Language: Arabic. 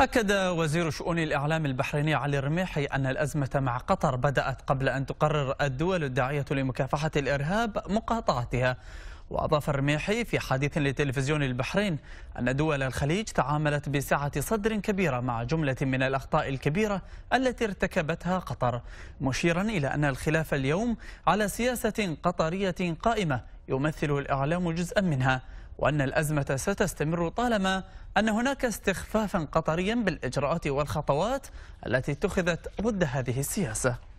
أكد وزير شؤون الإعلام البحريني علي الرميحي أن الأزمة مع قطر بدأت قبل أن تقرر الدول الداعية لمكافحة الإرهاب مقاطعتها وأضاف الرميحي في حديث لتلفزيون البحرين أن دول الخليج تعاملت بسعة صدر كبيرة مع جملة من الأخطاء الكبيرة التي ارتكبتها قطر مشيرا إلى أن الخلاف اليوم على سياسة قطرية قائمة يمثل الإعلام جزءا منها وأن الأزمة ستستمر طالما أن هناك استخفافا قطريا بالإجراءات والخطوات التي اتخذت ضد هذه السياسة